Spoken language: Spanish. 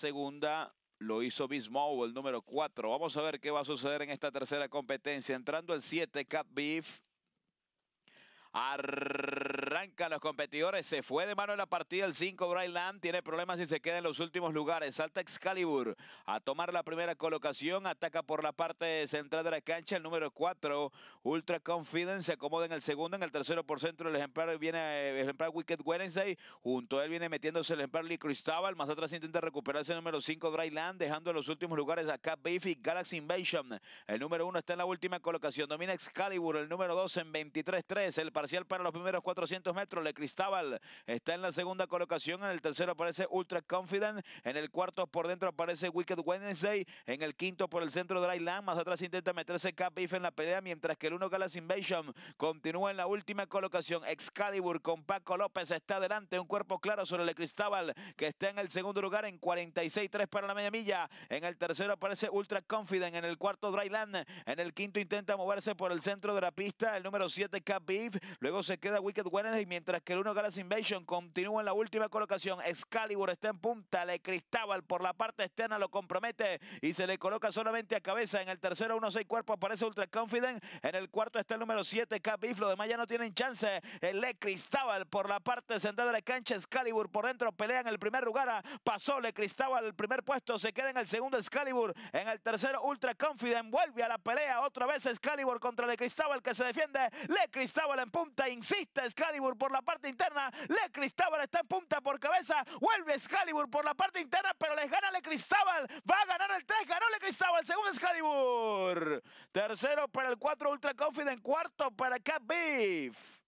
segunda lo hizo Bismow, el número 4. Vamos a ver qué va a suceder en esta tercera competencia. Entrando el 7, Cat Beef arranca los competidores. Se fue de mano en la partida el 5. Dryland, tiene problemas y se queda en los últimos lugares. Salta Excalibur a tomar la primera colocación. Ataca por la parte central de la cancha el número 4. Ultra Confidence se acomoda en el segundo. En el tercero por centro el ejemplar viene el Wicked Wednesday. Junto a él viene metiéndose el ejemplar Lee Más atrás intenta recuperarse el número 5 Dryland, dejando en los últimos lugares a Cap Beefy Galaxy Invasion. El número 1 está en la última colocación. Domina Excalibur. El número 2 en 23-3. El parcial para los primeros 400 metros. Le Cristábal está en la segunda colocación. En el tercero aparece Ultra Confident. En el cuarto por dentro aparece Wicked Wednesday. En el quinto por el centro Dry Land. Más atrás intenta meterse Cap Beef en la pelea. Mientras que el 1 Galas Invasion continúa en la última colocación. Excalibur con Paco López está adelante... Un cuerpo claro sobre Le Cristábal... que está en el segundo lugar en 46-3 para la media milla. En el tercero aparece Ultra Confident. En el cuarto Dryland... En el quinto intenta moverse por el centro de la pista. El número 7 Cap Beef. Luego se queda Wicked Wednesday, mientras que el 1 Galaxy Invasion continúa en la última colocación. Excalibur está en punta, le Cristábal por la parte externa lo compromete y se le coloca solamente a cabeza. En el tercero, 1-6 cuerpo aparece Ultra Confident. En el cuarto está el número 7, Capiflo. de ya no tienen chance. El Le Cristábal por la parte central de la cancha. Excalibur por dentro pelea en el primer lugar. Pasó Le Cristábal el primer puesto. Se queda en el segundo Excalibur. En el tercero, Ultra Confident vuelve a la pelea. Otra vez Excalibur contra Le Cristábal que se defiende. Le Cristábal en punta, insiste Excalibur por la parte interna, Le Cristábal está en punta por cabeza, vuelve Excalibur por la parte interna, pero les gana Le Cristábal, va a ganar el 3, ganó Le Cristábal, segundo Excalibur, tercero para el 4 Ultra Confident, cuarto para Cat Beef.